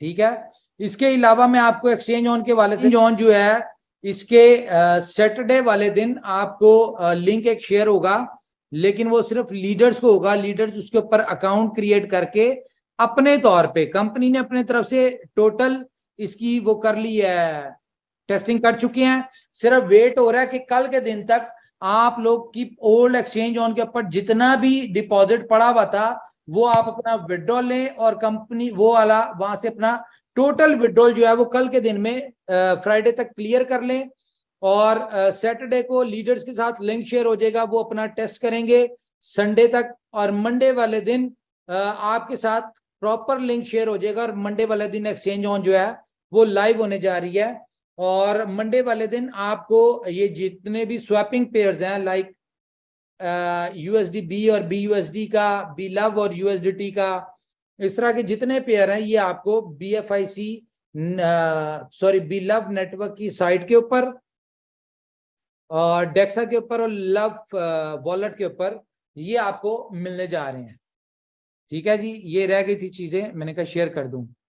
ठीक है इसके अलावा मैं आपको एक्सचेंज ऑन के वाले से ऑन जो है इसके सैटरडे वाले दिन आपको लिंक एक शेयर होगा लेकिन वो सिर्फ लीडर्स को होगा लीडर्स उसके ऊपर अकाउंट क्रिएट करके अपने तौर पे कंपनी ने अपने तरफ से टोटल इसकी वो कर ली है टेस्टिंग कर चुके हैं सिर्फ वेट हो रहा है कि कल के दिन तक आप लोग की ओल्ड एक्सचेंज ऑन के ऊपर जितना भी डिपॉजिट पड़ा हुआ था वो आप अपना विड्रॉल लें और कंपनी वो वाला वहां से अपना टोटल विड्रॉल जो है वो कल के दिन में फ्राइडे तक क्लियर कर लें और सैटरडे को लीडर्स के साथ लिंक शेयर हो जाएगा वो अपना टेस्ट करेंगे संडे तक और मंडे वाले दिन आपके साथ प्रॉपर लिंक शेयर हो जाएगा और मंडे वाले दिन एक्सचेंज ऑन जो है वो लाइव होने जा रही है और मंडे वाले दिन आपको ये जितने भी स्वैपिंग पेयर्स हैं लाइक यूएसडी बी और बी यूएसडी का बी लव और यूएसडीटी का इस तरह के जितने पेयर हैं ये आपको B F I C sorry B love network की साइट के ऊपर और डेक्सा के ऊपर और लव वॉलेट के ऊपर ये आपको मिलने जा रहे हैं ठीक है जी ये रह गई थी चीजें मैंने कहा शेयर कर दूं